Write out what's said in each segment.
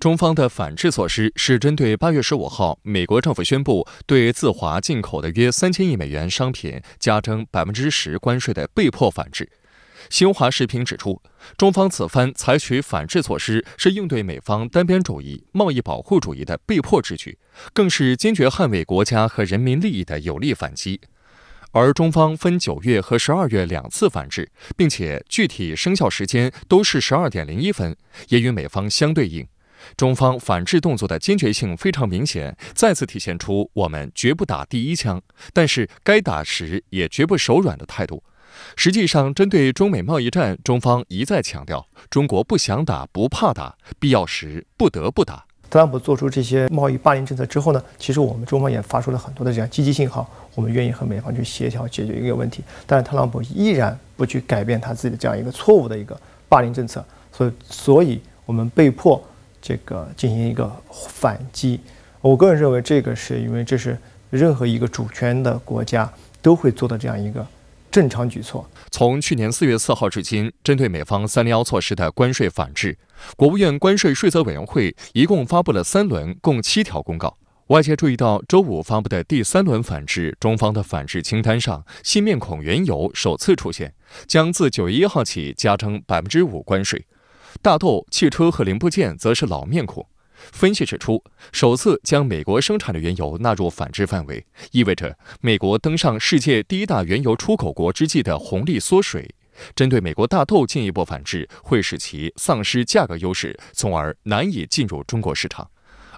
中方的反制措施是针对八月十五号，美国政府宣布对自华进口的约三千亿美元商品加征百分之十关税的被迫反制。新华视频指出，中方此番采取反制措施，是应对美方单边主义、贸易保护主义的被迫之举，更是坚决捍卫国家和人民利益的有力反击。而中方分九月和十二月两次反制，并且具体生效时间都是十二点零一分，也与美方相对应。中方反制动作的坚决性非常明显，再次体现出我们绝不打第一枪，但是该打时也绝不手软的态度。实际上，针对中美贸易战，中方一再强调：中国不想打，不怕打，必要时不得不打。特朗普做出这些贸易霸凌政策之后呢？其实我们中方也发出了很多的这样积极信号，我们愿意和美方去协调解决一个问题。但是特朗普依然不去改变他自己的这样一个错误的一个霸凌政策，所以，所以我们被迫。这个进行一个反击，我个人认为，这个是因为这是任何一个主权的国家都会做的这样一个正常举措。从去年四月四号至今，针对美方三零幺”措施的关税反制，国务院关税税则委员会一共发布了三轮，共七条公告。外界注意到，周五发布的第三轮反制，中方的反制清单上新面孔原油首次出现，将自九月一号起加征百分之五关税。大豆、汽车和零部件则是老面孔。分析指出，首次将美国生产的原油纳入反制范围，意味着美国登上世界第一大原油出口国之际的红利缩水。针对美国大豆进一步反制，会使其丧失价格优势，从而难以进入中国市场。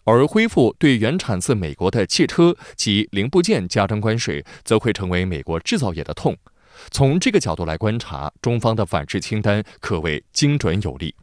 而恢复对原产自美国的汽车及零部件加征关税，则会成为美国制造业的痛。从这个角度来观察，中方的反制清单可谓精准有力。